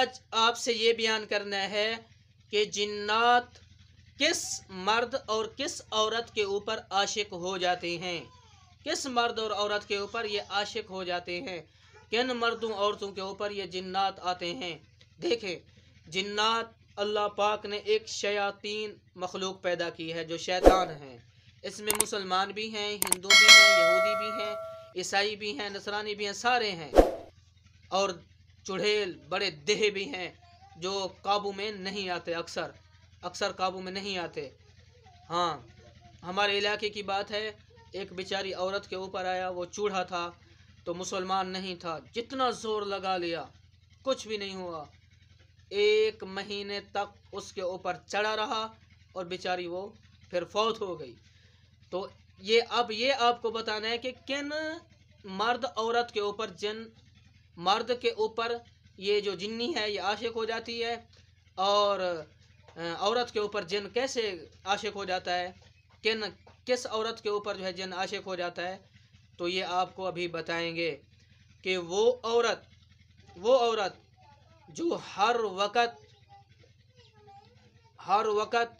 आज आपसे ये बयान करना है कि जिन्नात किस मर्द और किस औरत के ऊपर आशिक हो जाते हैं किस मर्द और औरत के ऊपर ये आशिक हो जाते हैं किन मर्दों औरतों के ऊपर ये जिन्नात आते हैं देखें जिन्नात अल्लाह पाक ने एक शयातीन मखलूक पैदा की है जो शैतान हैं इसमें मुसलमान भी हैं हिंदू भी हैं यहूदी भी हैं ईसाई भी हैं नसरानी भी हैं सारे हैं और चुड़ैल बड़े देह भी हैं जो काबू में नहीं आते अक्सर अक्सर काबू में नहीं आते हाँ हमारे इलाके की बात है एक बेचारी औरत के ऊपर आया वो चूढ़ा था तो मुसलमान नहीं था जितना ज़ोर लगा लिया कुछ भी नहीं हुआ एक महीने तक उसके ऊपर चढ़ा रहा और बेचारी वो फिर फौत हो गई तो ये अब ये आपको बताना है कि किन मर्द औरत के ऊपर जिन मर्द के ऊपर ये जो जिन्नी है ये आशिक हो जाती है और औरत के ऊपर जिन कैसे आशिक हो जाता है किन किस औरत के ऊपर जो है जिन आशिक हो जाता है तो ये आपको अभी बताएंगे कि वो औरत वो औरत जो हर वक़्त हर वक़्त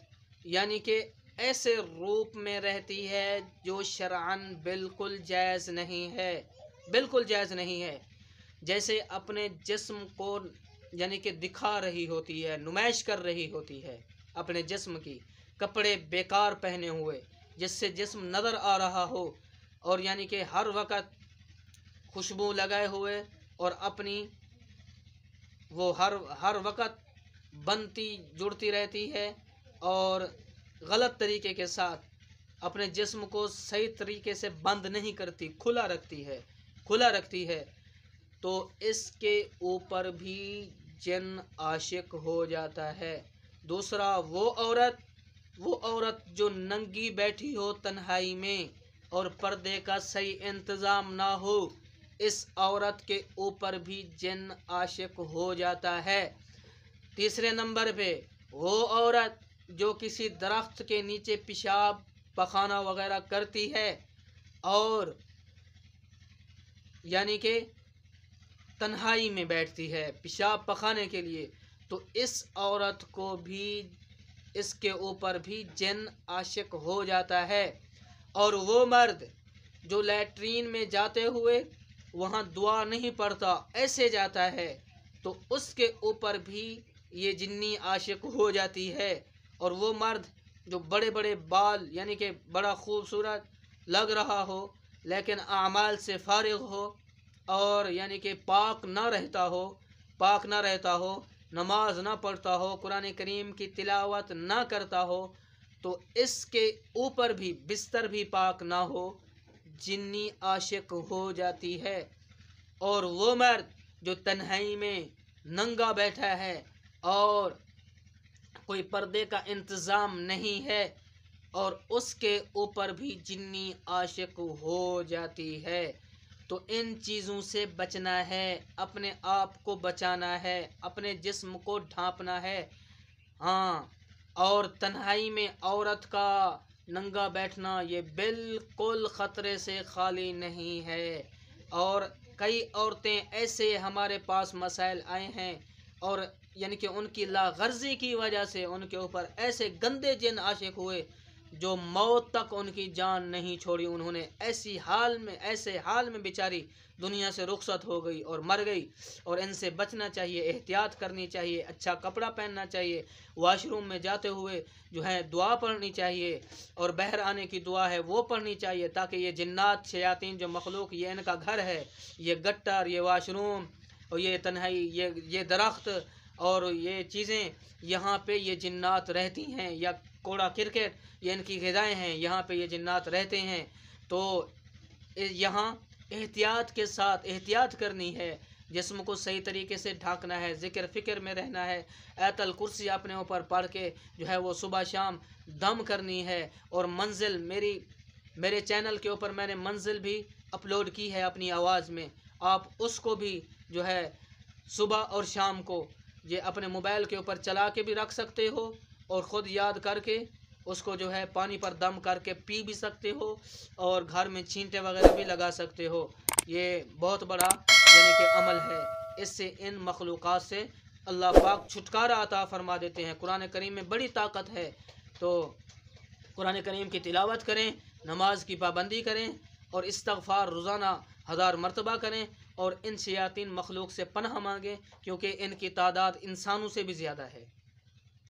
यानी कि ऐसे रूप में रहती है जो शरान बिल्कुल जायज़ नहीं है बिल्कुल जायज़ नहीं है जैसे अपने जिस्म को यानी कि दिखा रही होती है नुमाइश कर रही होती है अपने जिस्म की कपड़े बेकार पहने हुए जिससे जिस्म नज़र आ रहा हो और यानी कि हर वक्त खुशबू लगाए हुए और अपनी वो हर हर वक्त बनती जुड़ती रहती है और गलत तरीके के साथ अपने जिस्म को सही तरीके से बंद नहीं करती खुला रखती है खुला रखती है तो इसके ऊपर भी जिन आशिक हो जाता है दूसरा वो औरत वो औरत जो नंगी बैठी हो तन्हाई में और पर्दे का सही इंतज़ाम ना हो इस औरत के ऊपर भी जिन आशिक हो जाता है तीसरे नंबर पे वो औरत जो किसी दरख्त के नीचे पेशाब पखाना वगैरह करती है और यानी कि तन्हाई में बैठती है पेशाब पखाने के लिए तो इस औरत को भी इसके ऊपर भी जन आशिक हो जाता है और वो मर्द जो लैट्रीन में जाते हुए वहाँ दुआ नहीं पड़ता ऐसे जाता है तो उसके ऊपर भी ये जिन्नी आशिक हो जाती है और वो मर्द जो बड़े बड़े बाल यानी कि बड़ा खूबसूरत लग रहा हो लेकिन आमाल से फारग हो और यानी कि पाक ना रहता हो पाक ना रहता हो नमाज ना पढ़ता हो कुरान करीम की तिलावत ना करता हो तो इसके ऊपर भी बिस्तर भी पाक ना हो जिन्नी आशिक हो जाती है और वो मर्द जो तन्हाई में नंगा बैठा है और कोई पर्दे का इंतज़ाम नहीं है और उसके ऊपर भी जिन्नी आशिक हो जाती है तो इन चीज़ों से बचना है अपने आप को बचाना है अपने जिस्म को ढांपना है हाँ और तन्हाई में औरत का नंगा बैठना ये बिल्कुल ख़तरे से खाली नहीं है और कई औरतें ऐसे हमारे पास मसाइल आए हैं और यानी कि उनकी लागर्जी की वजह से उनके ऊपर ऐसे गंदे जिन आशिक हुए जो मौत तक उनकी जान नहीं छोड़ी उन्होंने ऐसी हाल में ऐसे हाल में बेचारी दुनिया से रुखसत हो गई और मर गई और इनसे बचना चाहिए एहतियात करनी चाहिए अच्छा कपड़ा पहनना चाहिए वाशरूम में जाते हुए जो है दुआ पढ़नी चाहिए और बहर आने की दुआ है वो पढ़नी चाहिए ताकि ये जन्नात शयातीन जो मखलूक ये इनका घर है ये गट्टर ये वाशरूम और ये तनहाई ये ये दरख्त और ये चीज़ें यहाँ पे ये जिन्नात रहती हैं या कोड़ा क्रिकेट ये इनकी गजाएँ हैं यहाँ पे ये जिन्नात रहते हैं तो यहाँ एहतियात के साथ एहतियात करनी है जिसम को सही तरीके से ढांकना है ज़िक्र फ़िक्र में रहना है ऐतल कुर्सी अपने ऊपर पढ़ के जो है वो सुबह शाम दम करनी है और मंजिल मेरी मेरे चैनल के ऊपर मैंने मंजिल भी अपलोड की है अपनी आवाज़ में आप उसको भी जो है सुबह और शाम को ये अपने मोबाइल के ऊपर चला के भी रख सकते हो और ख़ुद याद करके उसको जो है पानी पर दम करके पी भी सकते हो और घर में छींटे वगैरह भी लगा सकते हो ये बहुत बड़ा यानी कि अमल है इससे इन मखलूक से अल्लाह पाक छुटकारा अता फरमा देते हैं कुरान करीम में बड़ी ताकत है तो कुरान करीम की तिलावत करें नमाज की पाबंदी करें और इस्तफ़ार रोज़ाना हज़ार मरतबा करें और इन शयातीन मखलूक से पनह मांगें क्योंकि इनकी तादाद इंसानों से भी ज़्यादा है